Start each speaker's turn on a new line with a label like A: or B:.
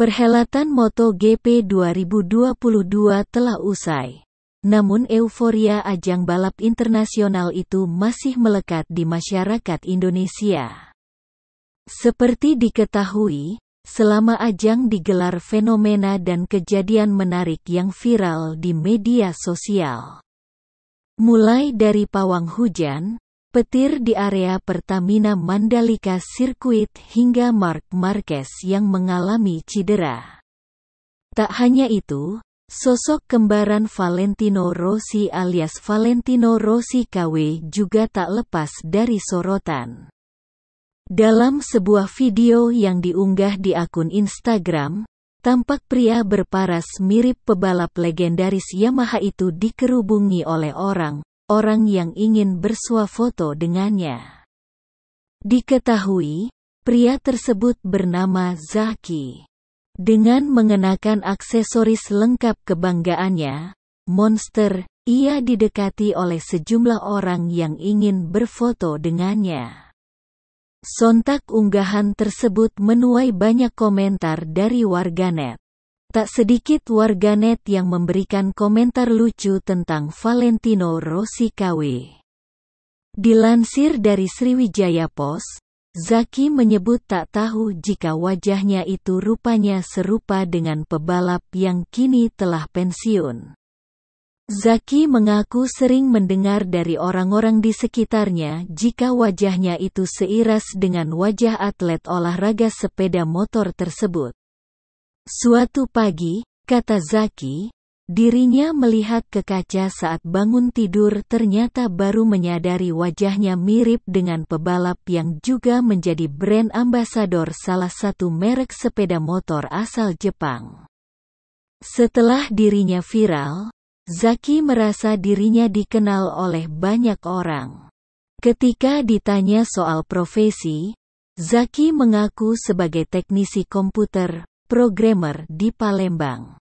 A: Perhelatan MotoGP 2022 telah usai. Namun euforia ajang balap internasional itu masih melekat di masyarakat Indonesia. Seperti diketahui, selama ajang digelar fenomena dan kejadian menarik yang viral di media sosial. Mulai dari pawang hujan, Petir di area Pertamina Mandalika Circuit hingga Mark Marquez yang mengalami cedera. Tak hanya itu, sosok kembaran Valentino Rossi alias Valentino Rossi KW juga tak lepas dari sorotan. Dalam sebuah video yang diunggah di akun Instagram, tampak pria berparas mirip pebalap legendaris Yamaha itu dikerubungi oleh orang orang yang ingin bersuah foto dengannya. Diketahui, pria tersebut bernama Zaki. Dengan mengenakan aksesoris lengkap kebanggaannya, monster, ia didekati oleh sejumlah orang yang ingin berfoto dengannya. Sontak unggahan tersebut menuai banyak komentar dari warganet. Tak sedikit warganet yang memberikan komentar lucu tentang Valentino Rossi KW. Dilansir dari Sriwijaya Pos, Zaki menyebut tak tahu jika wajahnya itu rupanya serupa dengan pebalap yang kini telah pensiun. Zaki mengaku sering mendengar dari orang-orang di sekitarnya jika wajahnya itu seiras dengan wajah atlet olahraga sepeda motor tersebut. Suatu pagi, kata Zaki, dirinya melihat ke kaca saat bangun tidur ternyata baru menyadari wajahnya mirip dengan pebalap yang juga menjadi brand ambasador salah satu merek sepeda motor asal Jepang. Setelah dirinya viral, Zaki merasa dirinya dikenal oleh banyak orang. Ketika ditanya soal profesi, Zaki mengaku sebagai teknisi komputer, programmer di Palembang.